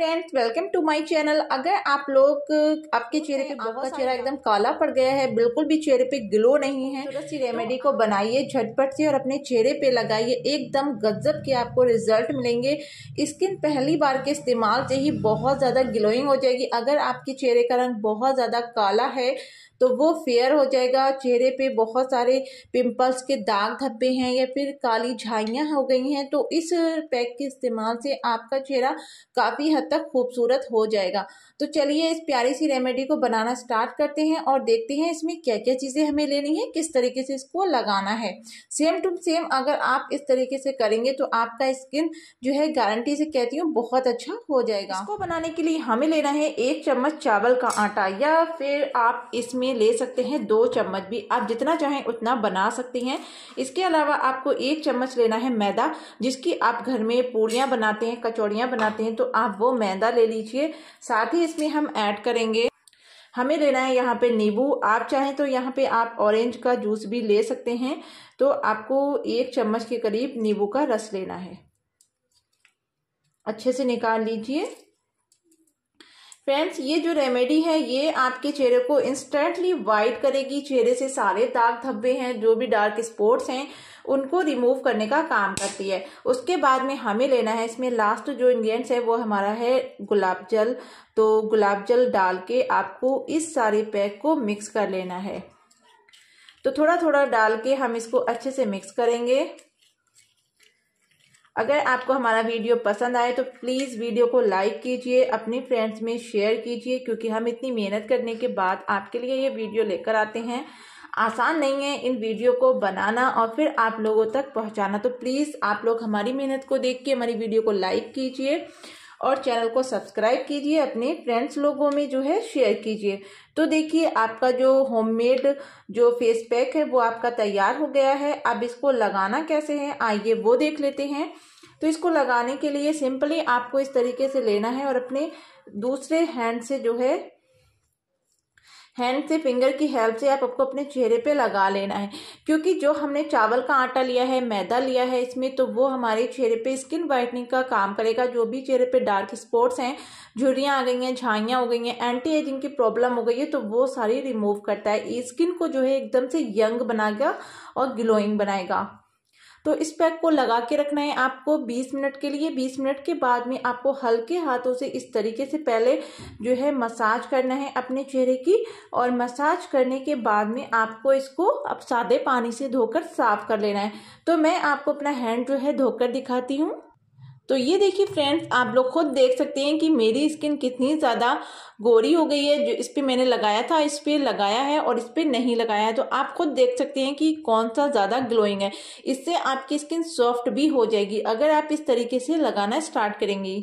friends welcome to my channel अगर आप लोग आपके चेहरे पे आपका चेहरा एकदम काला पड़ गया है बिल्कुल भी चेहरे पे ग्लो नहीं है तो सी रेमेडी को बनाइए झटपट से और अपने चेहरे पे लगाइए एकदम गजब के आपको रिजल्ट मिलेंगे स्किन पहली बार के इस्तेमाल से ही बहुत ज़्यादा ग्लोइंग हो जाएगी अगर आपके चेहरे का रंग बहुत ज़्यादा काला है तो वो फेयर हो जाएगा चेहरे पे बहुत सारे पिंपल्स के दाग धब्बे हैं या फिर काली झाइयाँ हो गई हैं तो इस पैक के इस्तेमाल से आपका चेहरा काफ़ी हद तक खूबसूरत हो जाएगा तो चलिए इस प्यारी सी रेमेडी को बनाना स्टार्ट करते हैं और देखते हैं इसमें क्या क्या चीज़ें हमें लेनी है किस तरीके से इसको लगाना है सेम टू सेम अगर आप इस तरीके से करेंगे तो आपका स्किन जो है गारंटी से कहती हूँ बहुत अच्छा हो जाएगा इसको बनाने के लिए हमें लेना है एक चम्मच चावल का आटा या फिर आप इसमें ले सकते हैं दो चम्मच भी आप जितना चाहें उतना बना सकते हैं इसके अलावा आपको एक चम्मच लेना है मैदा जिसकी आप घर में पूड़ियाँ बनाते हैं कचौड़ियाँ बनाते हैं तो आप वो मैदा ले लीजिए साथ ही इसमें हम ऐड करेंगे हमें लेना है यहाँ पे नींबू आप चाहें तो यहाँ पे आप ऑरेंज का जूस भी ले सकते हैं तो आपको एक चम्मच के करीब नींबू का रस लेना है अच्छे से निकाल लीजिए फ्रेंड्स ये जो रेमेडी है ये आपके चेहरे को इंस्टेंटली वाइट करेगी चेहरे से सारे दाग धब्बे हैं जो भी डार्क स्पॉट्स हैं उनको रिमूव करने का काम करती है उसके बाद में हमें लेना है इसमें लास्ट जो इंग्रेडिएंट्स है वो हमारा है गुलाब जल तो गुलाब जल डाल के आपको इस सारे पैक को मिक्स कर लेना है तो थोड़ा थोड़ा डाल के हम इसको अच्छे से मिक्स करेंगे अगर आपको हमारा वीडियो पसंद आए तो प्लीज़ वीडियो को लाइक कीजिए अपने फ्रेंड्स में शेयर कीजिए क्योंकि हम इतनी मेहनत करने के बाद आपके लिए ये वीडियो लेकर आते हैं आसान नहीं है इन वीडियो को बनाना और फिर आप लोगों तक पहुंचाना तो प्लीज़ आप लोग हमारी मेहनत को देख के हमारी वीडियो को लाइक कीजिए और चैनल को सब्सक्राइब कीजिए अपने फ्रेंड्स लोगों में जो है शेयर कीजिए तो देखिए आपका जो होममेड जो फेस पैक है वो आपका तैयार हो गया है अब इसको लगाना कैसे है आइए वो देख लेते हैं तो इसको लगाने के लिए सिंपली आपको इस तरीके से लेना है और अपने दूसरे हैंड से जो है हैंड से फिंगर की हेल्प से आप आपको अपने चेहरे पे लगा लेना है क्योंकि जो हमने चावल का आटा लिया है मैदा लिया है इसमें तो वो हमारे चेहरे पे स्किन वाइटनिंग का काम करेगा जो भी चेहरे पे डार्क स्पॉट्स हैं झुरियाँ आ गई हैं झाइयाँ हो गई हैं एंटी एजिंग की प्रॉब्लम हो गई है तो वो सारी रिमूव करता है स्किन को जो है एकदम से यंग बनाएगा और ग्लोइंग बनाएगा तो इस पैक को लगा के रखना है आपको 20 मिनट के लिए 20 मिनट के बाद में आपको हल्के हाथों से इस तरीके से पहले जो है मसाज करना है अपने चेहरे की और मसाज करने के बाद में आपको इसको अब सादे पानी से धोकर साफ कर लेना है तो मैं आपको अपना हैंड जो है धोकर दिखाती हूँ तो ये देखिए फ्रेंड्स आप लोग खुद देख सकते हैं कि मेरी स्किन कितनी ज़्यादा गोरी हो गई है जो इस पर मैंने लगाया था इस पर लगाया है और इस पर नहीं लगाया है तो आप खुद देख सकते हैं कि कौन सा ज़्यादा ग्लोइंग है इससे आपकी स्किन सॉफ्ट भी हो जाएगी अगर आप इस तरीके से लगाना स्टार्ट करेंगी